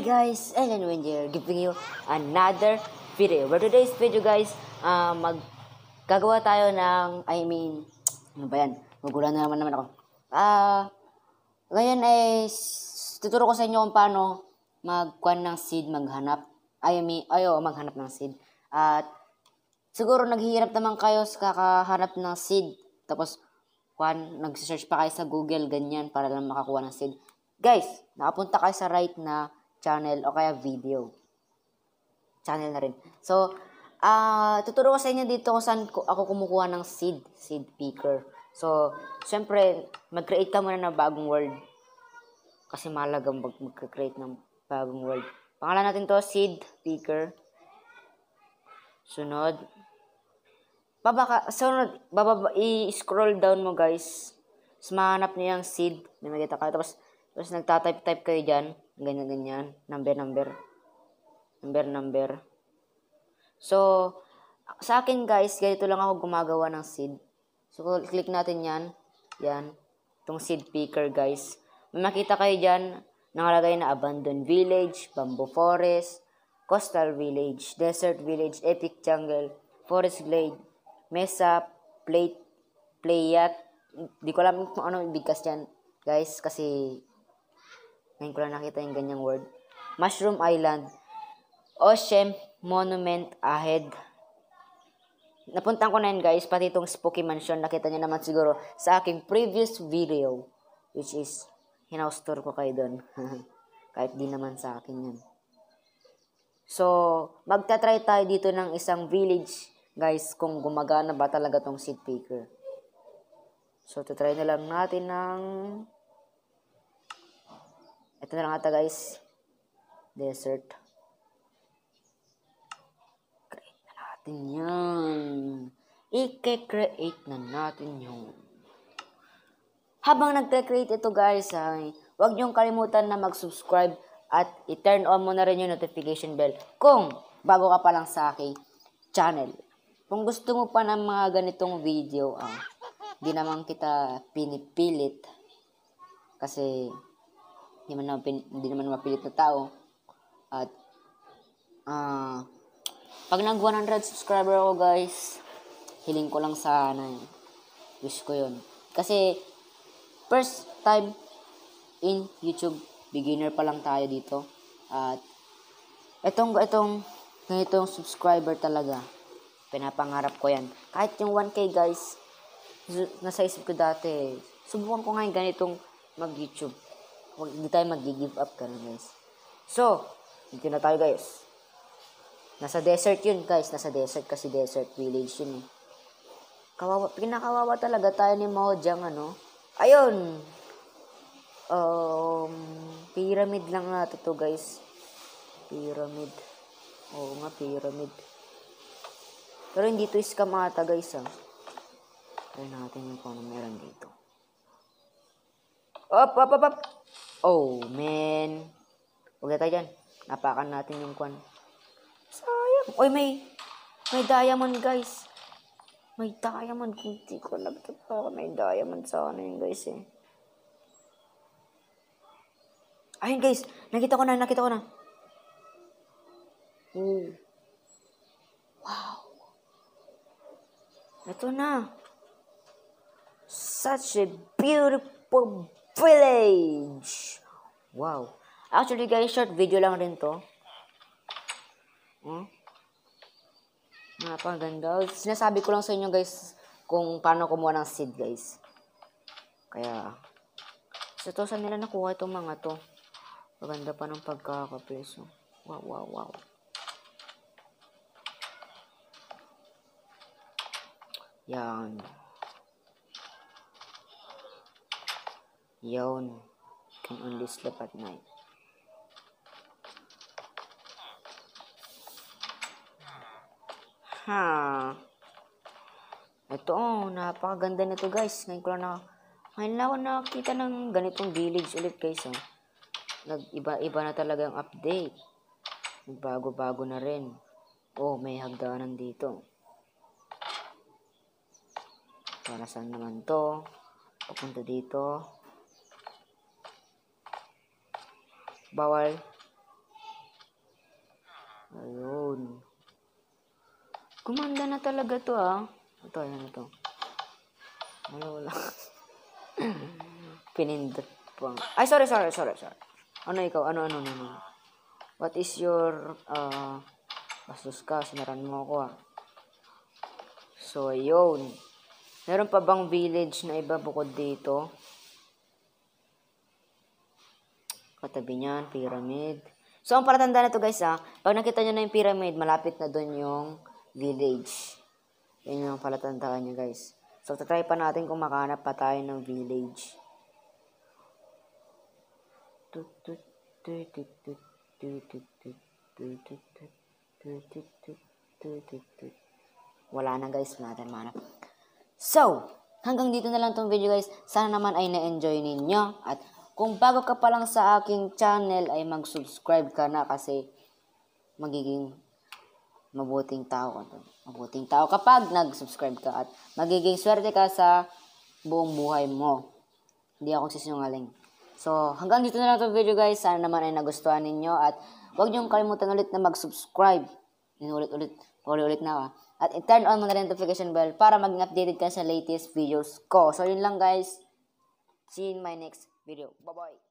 Hi guys, Ellen Wynn giving you another video. For today's video guys, uh, ah, mag gagawa tayo ng, I mean, ano ba yan? Magulan na naman naman ako. Ah, uh, ngayon ay tuturo ko sa inyo kung paano magkuan ng seed, maghanap. I mean, ayo, maghanap ng seed. At siguro naghihirap naman kayo sa kakahanap ng seed. Tapos, kuan, nag-search pa kayo sa Google, ganyan, para lang makakuha ng seed. Guys, nakapunta kayo sa right na channel o kaya video. Channel na rin. So, ah uh, tuturo ko sa inyo dito kung saan ako kumukuha ng seed, seed picker. So, syempre, mag-create ka muna ng bagong world. Kasi malagang mag- mag-create ng bagong world. Pangalan natin to, seed picker. Sunod. Babaka, sunod, bababa, i-scroll down mo guys. Tapos mahanap niyo yung seed May magkita ka. Tapos, tapos nagtatype-type kayo dyan ganyan-ganyan, number-number, number-number. So, sa akin guys, ganito lang ako gumagawa ng seed. So, click natin yan. Yan. tong seed picker guys. May makita kayo dyan, nakalagay na abandoned village, bamboo forest, coastal village, desert village, epic jungle, forest glade, mesa, plate, playat. Di ko alam kung ano ibig kasi yan guys kasi ngayon ko lang nakita yung ganyang word. Mushroom Island. Oshem Monument Ahead. Napuntan ko na yun guys, pati itong Spooky Mansion, nakita niyo naman siguro sa aking previous video, which is, hinaus tour ko kayo doon. Kahit di naman sa akin yan. So, magta-try tayo dito ng isang village, guys, kung gumagana ba talaga tong seed picker. So, tutry na lang natin ng ito na lang ata guys. Desert. Create na natin yan. I-create na natin yung Habang nagre-create ito guys, ay, huwag niyong kalimutan na mag-subscribe at i-turn on mo na rin yung notification bell kung bago ka pa lang sa aking channel. Kung gusto mo pa ng mga ganitong video, ah, di naman kita pinipilit kasi hindi man naman, hindi naman mapilit na tao. At, ah, uh, pag nag 100 subscriber ako guys, hiling ko lang sa, ano, wish ko yun. Kasi, first time in YouTube, beginner pa lang tayo dito. At, etong, etong, itong subscriber talaga, pinapangarap ko yan. Kahit yung 1K guys, nasa isip ko dati, subukan ko ngayon ganitong mag-YouTube hindi tayo mag-give up ka guys. So, dito na tayo guys. Nasa desert yun guys. Nasa desert kasi desert village yun eh. Kawawa, pinakawawa talaga tayo ni Mahojang ano. Ayun! Um, pyramid lang nga to guys. Pyramid. Oo nga, pyramid. Pero hindi to scam ata guys ah. Tignan natin kung ano meron dito. Up, up, up, up! Oh, man. Huwag tayo dyan. Napakan natin yung kwan. Sayang. Uy, may, may diamond, guys. May diamond. Kung ko alam ito ako, may diamond sana yun, guys, eh. Ayun, guys. Nakita ko na, nakita ko na. Oh. Wow. Ito na. Such a beautiful Village! Wow. Actually guys, short video lang rin to. Hmm? Napaganda. Sinasabi ko lang sa inyo guys kung paano kumuha ng seed guys. Kaya, so to saan nila nakuha itong mga to. Maganda pa ng pagkakapreso. Wow, wow, wow. Yan. Yawn can only sleep at night. Ha. Ito oh, napakaganda nito guys. Ngayon ko lang na, ngayon lang ako nakakita ng ganitong village ulit guys. Oh. Nag-iba-iba na talaga yung update. Bago-bago na rin. Oh, may hagdanan dito. Para saan naman to? Papunta dito. Bawal. Ayun. Gumanda na talaga to ah. Ito, ayan ito. Ay, wala. Pinindot pang. Ay, sorry, sorry, sorry, sorry. Ano ikaw? Ano, ano, ano, ano? What is your, uh, bastos ka, sinaran mo ako ah. So, ayun. Meron pa bang village na iba bukod dito? katabi niyan, pyramid. So, ang palatanda na to guys, ah, pag nakita nyo na yung pyramid, malapit na doon yung village. Yan yung palatandaan nyo, guys. So, tatry pa natin kung makahanap pa tayo ng village. Wala na, guys. Wala na, manap. So, hanggang dito na lang tong video, guys. Sana naman ay na-enjoy ninyo at kung bago ka pa lang sa aking channel ay mag-subscribe ka na kasi magiging mabuting tao ka. Mabuting tao kapag nag-subscribe ka at magiging swerte ka sa buong buhay mo. Hindi ako sisinungaling. So, hanggang dito na lang itong video guys. Sana naman ay nagustuhan ninyo at huwag niyong kalimutan ulit na mag-subscribe. Inulit-ulit. Ulit-ulit na ka. At i-turn on mo na notification bell para maging updated ka sa latest videos ko. So, yun lang guys. See you in my next video. Bye bye.